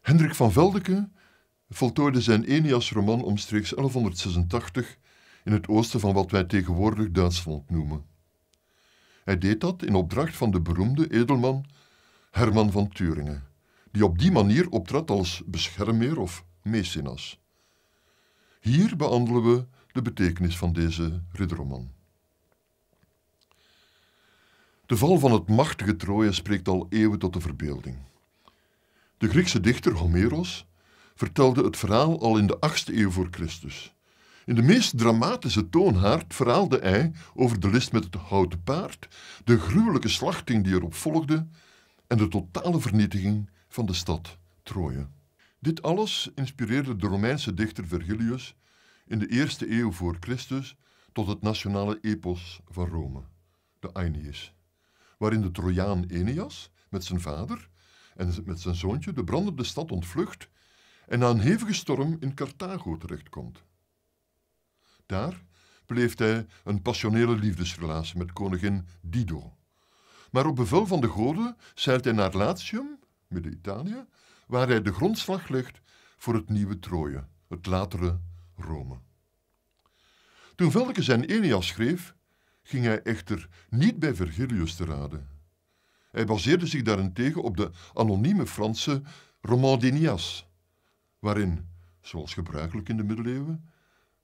Hendrik van Veldeke voltooide zijn Enias-roman omstreeks 1186 in het oosten van wat wij tegenwoordig Duitsland noemen. Hij deed dat in opdracht van de beroemde edelman Herman van Turingen, die op die manier optrad als beschermheer of mecenas. Hier behandelen we de betekenis van deze ridderroman. De val van het machtige Troje spreekt al eeuwen tot de verbeelding. De Griekse dichter Homeros vertelde het verhaal al in de 8e eeuw voor Christus. In de meest dramatische toonhaard verhaalde hij over de list met het houten paard, de gruwelijke slachting die erop volgde en de totale vernietiging van de stad Troje. Dit alles inspireerde de Romeinse dichter Virgilius in de eerste eeuw voor Christus tot het nationale epos van Rome, de Aeneis, waarin de Trojaan Aeneas met zijn vader en met zijn zoontje de brandende stad ontvlucht en na een hevige storm in Carthago terechtkomt. Daar beleeft hij een passionele liefdesrelatie met koningin Dido. Maar op bevel van de goden zeilt hij naar Latium, Midden-Italië, waar hij de grondslag legt voor het nieuwe Troje, het latere Rome. Toen Velke zijn Elias schreef, ging hij echter niet bij Vergilius te raden. Hij baseerde zich daarentegen op de anonieme Franse roman d'Ignace, waarin, zoals gebruikelijk in de middeleeuwen,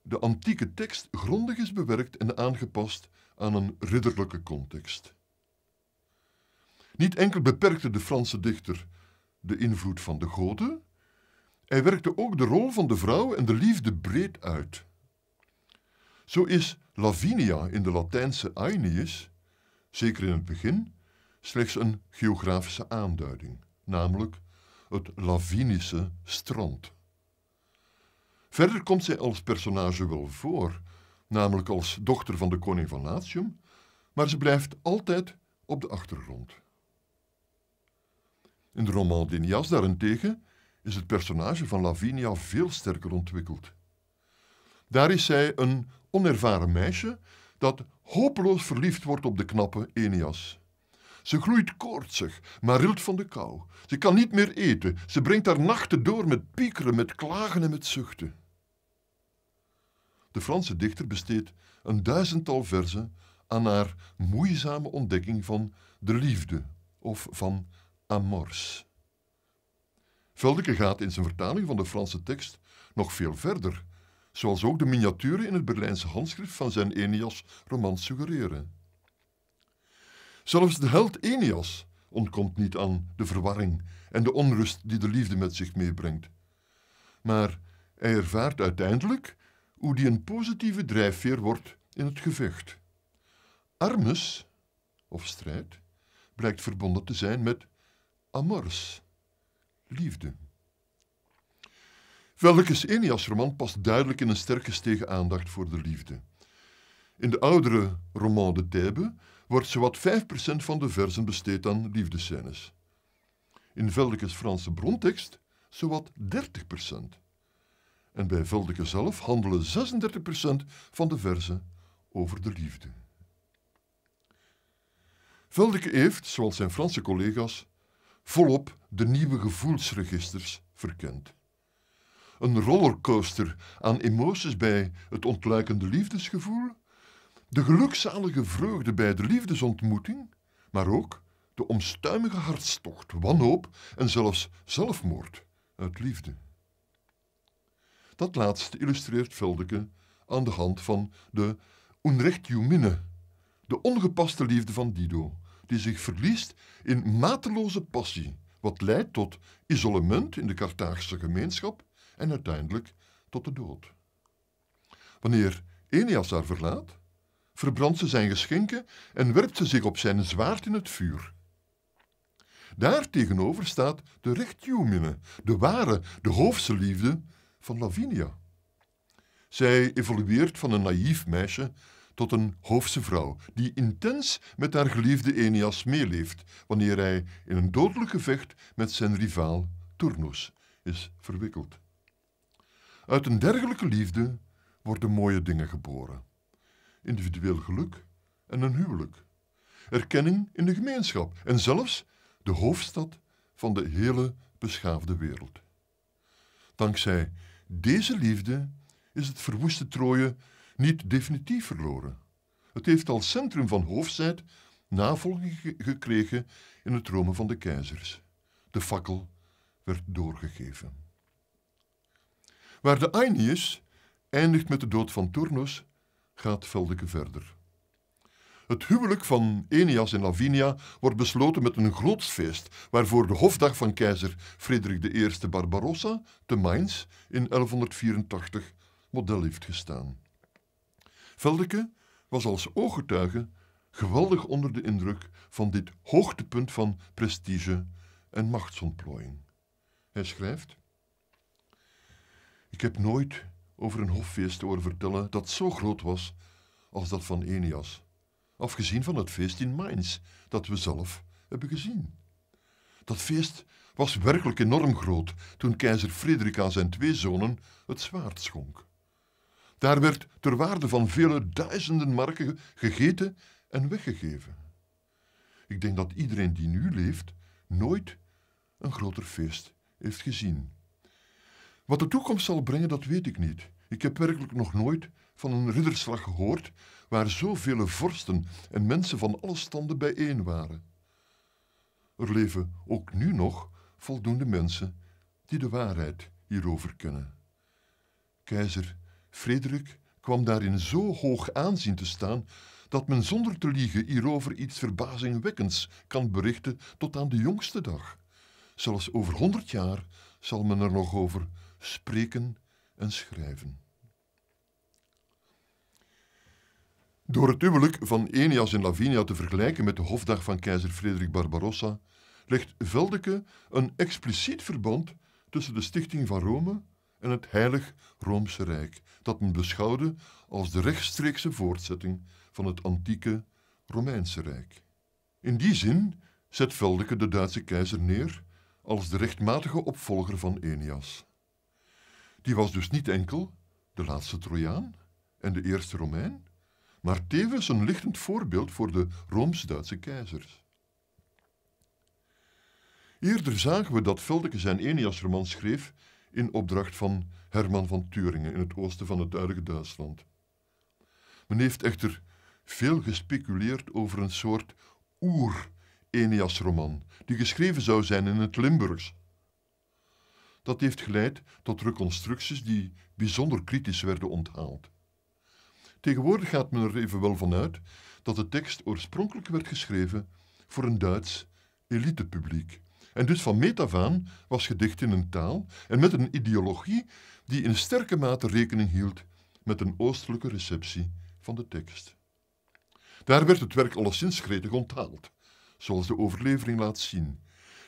de antieke tekst grondig is bewerkt en aangepast aan een ridderlijke context. Niet enkel beperkte de Franse dichter de invloed van de goden, hij werkte ook de rol van de vrouw en de liefde breed uit. Zo is Lavinia in de Latijnse Aeneas, zeker in het begin, slechts een geografische aanduiding, namelijk het Lavinische strand. Verder komt zij als personage wel voor, namelijk als dochter van de koning van Latium, maar ze blijft altijd op de achtergrond. In de roman Dinias daarentegen is het personage van Lavinia veel sterker ontwikkeld. Daar is zij een onervaren meisje dat hopeloos verliefd wordt op de knappe Eneas. Ze gloeit koortsig, maar rilt van de kou. Ze kan niet meer eten. Ze brengt haar nachten door met piekeren, met klagen en met zuchten. De Franse dichter besteedt een duizendtal verzen aan haar moeizame ontdekking van de liefde of van amors. Veldeke gaat in zijn vertaling van de Franse tekst nog veel verder, zoals ook de miniaturen in het Berlijnse handschrift van zijn Enias roman suggereren. Zelfs de held Enias ontkomt niet aan de verwarring en de onrust die de liefde met zich meebrengt. Maar hij ervaart uiteindelijk hoe die een positieve drijfveer wordt in het gevecht. Armes, of strijd, blijkt verbonden te zijn met amors, liefde. Velkes Enias-roman past duidelijk in een sterke stegen aandacht voor de liefde. In de oudere roman de Thebe wordt zowat 5% van de versen besteed aan liefdescènes. In Veldekes Franse brontekst zowat 30%. En bij Veldeke zelf handelen 36% van de verzen over de liefde. Veldeke heeft, zoals zijn Franse collega's, volop de nieuwe gevoelsregisters verkend. Een rollercoaster aan emoties bij het ontluikende liefdesgevoel de gelukzalige vreugde bij de liefdesontmoeting, maar ook de omstuimige hartstocht, wanhoop en zelfs zelfmoord uit liefde. Dat laatste illustreert Veldeke aan de hand van de Unrecht minne, de ongepaste liefde van Dido, die zich verliest in mateloze passie, wat leidt tot isolement in de Carthaagse gemeenschap en uiteindelijk tot de dood. Wanneer Eneas haar verlaat, verbrandt ze zijn geschenken en werpt ze zich op zijn zwaard in het vuur. Daar tegenover staat de rectiumine, de ware, de hoofse liefde van Lavinia. Zij evolueert van een naïef meisje tot een hoofse vrouw, die intens met haar geliefde Enias meeleeft, wanneer hij in een dodelijk gevecht met zijn rivaal Turnus is verwikkeld. Uit een dergelijke liefde worden mooie dingen geboren individueel geluk en een huwelijk. Erkenning in de gemeenschap en zelfs de hoofdstad van de hele beschaafde wereld. Dankzij deze liefde is het verwoeste Troje niet definitief verloren. Het heeft als centrum van hoofdzijd navolging gekregen in het Rome van de keizers. De fakkel werd doorgegeven. Waar de Aeneas eindigt met de dood van Turnus, gaat Veldeke verder. Het huwelijk van Enias en Lavinia wordt besloten met een groot feest, waarvoor de hofdag van keizer Frederik I Barbarossa te Mainz in 1184 model heeft gestaan. Veldeke was als ooggetuige geweldig onder de indruk van dit hoogtepunt van prestige en machtsontplooiing. Hij schrijft: Ik heb nooit over een hoffeest te horen vertellen dat zo groot was als dat van Enias. Afgezien van het feest in Mainz dat we zelf hebben gezien. Dat feest was werkelijk enorm groot toen keizer Frederik aan zijn twee zonen het zwaard schonk. Daar werd ter waarde van vele duizenden marken gegeten en weggegeven. Ik denk dat iedereen die nu leeft nooit een groter feest heeft gezien. Wat de toekomst zal brengen, dat weet ik niet. Ik heb werkelijk nog nooit van een ridderslag gehoord waar zoveel vorsten en mensen van alle standen bijeen waren. Er leven ook nu nog voldoende mensen die de waarheid hierover kennen. Keizer Frederik kwam daarin zo hoog aanzien te staan dat men zonder te liegen hierover iets verbazingwekkends kan berichten tot aan de jongste dag. Zelfs over honderd jaar zal men er nog over spreken en schrijven. Door het huwelijk van Enias en Lavinia te vergelijken met de hofdag van keizer Frederik Barbarossa, legt Veldeke een expliciet verband tussen de stichting van Rome en het Heilig Roomse Rijk, dat men beschouwde als de rechtstreekse voortzetting van het antieke Romeinse Rijk. In die zin zet Veldeke de Duitse keizer neer als de rechtmatige opvolger van Enias. Die was dus niet enkel de laatste Trojaan en de eerste Romein, maar tevens een lichtend voorbeeld voor de Rooms-Duitse keizers. Eerder zagen we dat Veldeke zijn Enias-roman schreef in opdracht van Herman van Turingen in het oosten van het huidige Duitsland. Men heeft echter veel gespeculeerd over een soort oer-Enias-roman, die geschreven zou zijn in het Limburgs, dat heeft geleid tot reconstructies die bijzonder kritisch werden onthaald. Tegenwoordig gaat men er evenwel van uit dat de tekst oorspronkelijk werd geschreven voor een Duits elitepubliek. En dus van meet af aan was gedicht in een taal en met een ideologie die in sterke mate rekening hield met een oostelijke receptie van de tekst. Daar werd het werk alleszins gretig onthaald, zoals de overlevering laat zien.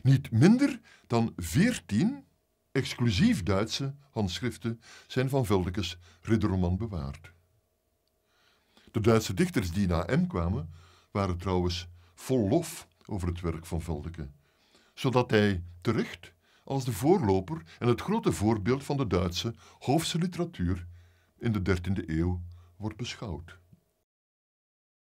Niet minder dan veertien exclusief Duitse handschriften zijn van Veldekes ridderroman bewaard. De Duitse dichters die na hem kwamen, waren trouwens vol lof over het werk van Veldeke, zodat hij terecht als de voorloper en het grote voorbeeld van de Duitse hoofdse literatuur in de 13e eeuw wordt beschouwd.